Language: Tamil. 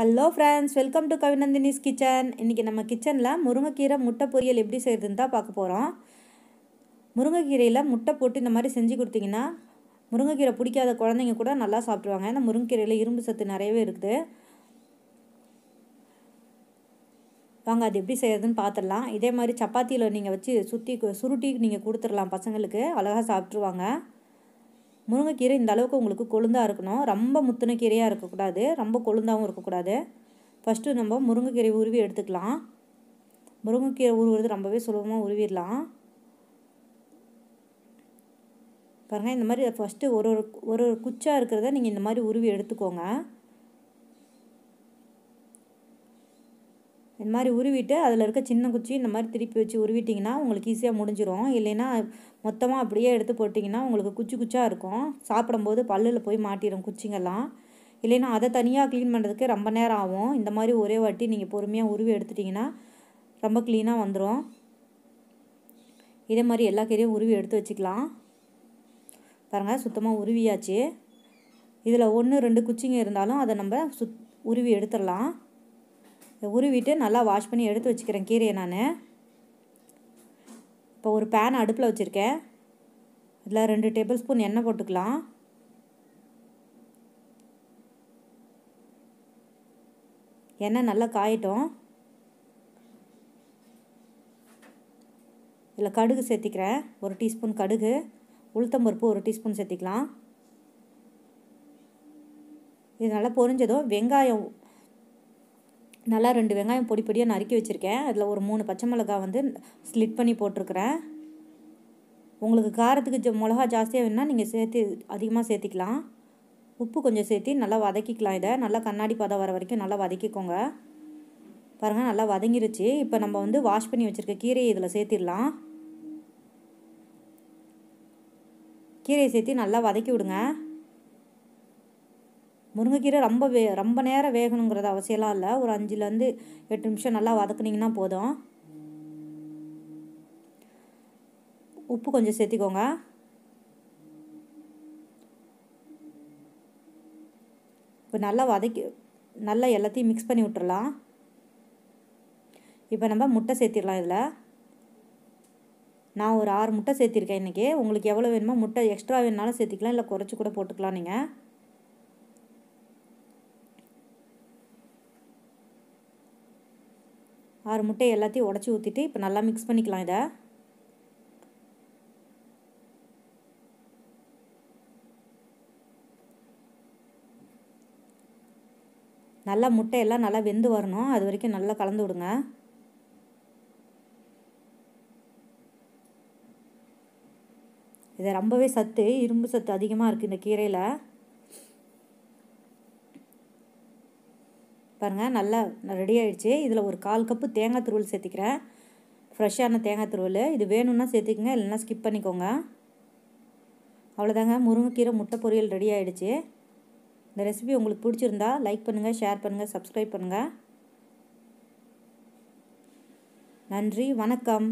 hello friends welcome to Kavinandhini's kitchen இன்றைக்கி நம்ம கிச்சனில் முருங்கைக்கீரை முட்டை பொரியல் எப்படி செய்கிறதுன்னு தான் பார்க்க போகிறோம் முருங்கைக்கீரையில் முட்டை போட்டு இந்த மாதிரி செஞ்சு கொடுத்தீங்கன்னா முருங்கைக்கீரை பிடிக்காத குழந்தைங்க கூட நல்லா சாப்பிடுவாங்க ஏன்னா முருங்கைக்கீரையில் இரும்பு சத்து நிறையவே இருக்குது வாங்க அது எப்படி செய்கிறதுன்னு பார்த்துடலாம் இதே மாதிரி சப்பாத்தியில் நீங்கள் வச்சு சுற்றி சுருட்டி நீங்கள் கொடுத்துடலாம் பசங்களுக்கு அழகாக சாப்பிட்ருவாங்க முருங்கைக்கீரை இந்த அளவுக்கு உங்களுக்கு கொழுந்தாக இருக்கணும் ரொம்ப முத்தின கீரையாக இருக்கக்கூடாது ரொம்ப கொழுந்தாகவும் இருக்கக்கூடாது ஃபஸ்ட்டு நம்ம முருங்கைக்கீரை உருவி எடுத்துக்கலாம் முருங்கைக்கீரை உருவுறது ரொம்பவே சுலபமாக உருவிடலாம் பாருங்கள் இந்த மாதிரி ஃபஸ்ட்டு ஒரு ஒரு ஒரு குச்சாக இருக்கிறத நீங்கள் இந்த மாதிரி உருவி எடுத்துக்கோங்க இந்த மாதிரி உருவிட்டு அதில் இருக்க சின்ன குச்சி இந்த மாதிரி திருப்பி வச்சு உருவிட்டிங்கன்னா உங்களுக்கு ஈஸியாக முடிஞ்சிடும் இல்லைன்னா மொத்தமாக அப்படியே எடுத்து போட்டிங்கன்னா உங்களுக்கு குச்சி குச்சாக இருக்கும் சாப்பிடும்போது பல்லில் போய் மாட்டிடும் குச்சிங்கெல்லாம் இல்லைன்னா அதை தனியாக க்ளீன் பண்ணுறதுக்கு ரொம்ப நேரம் ஆகும் இந்த மாதிரி ஒரே வாட்டி நீங்கள் பொறுமையாக உருவி எடுத்துட்டிங்கன்னா ரொம்ப க்ளீனாக வந்துடும் இதே மாதிரி எல்லா கீரையும் உருவி எடுத்து வச்சுக்கலாம் பாருங்கள் சுத்தமாக உருவியாச்சு இதில் ஒன்று ரெண்டு குச்சிங்க இருந்தாலும் அதை நம்ம சுத் உருவி எடுத்துடலாம் உருவிட்டு நல்லா வாஷ் பண்ணி எடுத்து வச்சுக்கிறேன் கீரையை நான் இப்போ ஒரு பேன் அடுப்பில் வச்சுருக்கேன் இதில் ரெண்டு டேபிள் ஸ்பூன் எண்ணெய் போட்டுக்கலாம் எண்ணெய் நல்லா காயட்டும் இதில் கடுகு சேர்த்திக்கிறேன் ஒரு டீஸ்பூன் கடுகு உளுத்தம்பருப்பு ஒரு டீஸ்பூன் சேர்த்திக்கலாம் இது நல்லா பொரிஞ்சதும் வெங்காயம் நல்லா ரெண்டு வெங்காயம் பொடி பொடியாக நறுக்கி வச்சுருக்கேன் அதில் ஒரு மூணு பச்சை மிளகாய் வந்து ஸ்லிட் பண்ணி போட்டிருக்கிறேன் உங்களுக்கு காரத்துக்கு மிளகா ஜாஸ்தியாக வேணால் நீங்கள் சேர்த்து அதிகமாக சேர்த்திக்கலாம் உப்பு கொஞ்சம் சேர்த்து நல்லா வதக்கிக்கலாம் இதை நல்லா கண்ணாடி பதம் வர வரைக்கும் நல்லா வதக்கிக்கோங்க பாருங்கள் நல்லா வதங்கிருச்சு இப்போ நம்ம வந்து வாஷ் பண்ணி வச்சுருக்க கீரையை இதில் சேர்த்திடலாம் கீரையை சேர்த்து நல்லா வதக்கி விடுங்க முருங்கைக்கீரை ரொம்ப வே ரொம்ப நேரம் வேகணுங்கிறது அவசியம்லாம் இல்லை ஒரு அஞ்சுலேருந்து எட்டு நிமிஷம் நல்லா வதக்குனிங்கன்னா போதும் உப்பு கொஞ்சம் சேர்த்திக்கோங்க இப்போ நல்லா வதக்கி நல்லா எல்லாத்தையும் மிக்ஸ் பண்ணி விட்டுடலாம் இப்போ நம்ம முட்டை சேர்த்திடலாம் இதில் நான் ஒரு ஆறு முட்டை சேர்த்திருக்கேன் இன்றைக்கி உங்களுக்கு எவ்வளோ வேணுமோ முட்டை எக்ஸ்ட்ரா வேணுனாலும் சேர்த்திக்கலாம் இல்லை குறைச்சி கூட போட்டுக்கலாம் நீங்கள் ஆறு முட்டை எல்லாத்தையும் உடச்சி ஊற்றிட்டு இப்போ நல்லா மிக்ஸ் பண்ணிக்கலாம் இதை நல்லா முட்டையெல்லாம் நல்லா வெந்து வரணும் அது வரைக்கும் நல்லா கலந்து விடுங்க இது ரொம்பவே சத்து இரும்பு சத்து அதிகமாக இருக்குது இந்த கீரையில் பாருங்கள் நல்லா ரெடி ஆகிடுச்சு இதில் ஒரு கால் கப்பு தேங்காய் துருவல் சேர்த்திக்கிறேன் ஃப்ரெஷ்ஷான தேங்காய் துருவல் இது வேணும்னா சேர்த்துக்கோங்க இல்லைன்னா ஸ்கிப் பண்ணிக்கோங்க அவ்வளோதாங்க முருங்கைக்கீரை முட்டை பொரியல் ரெடி ஆகிடுச்சு இந்த ரெசிபி உங்களுக்கு பிடிச்சிருந்தா லைக் பண்ணுங்கள் ஷேர் பண்ணுங்கள் சப்ஸ்கிரைப் பண்ணுங்கள் நன்றி வணக்கம்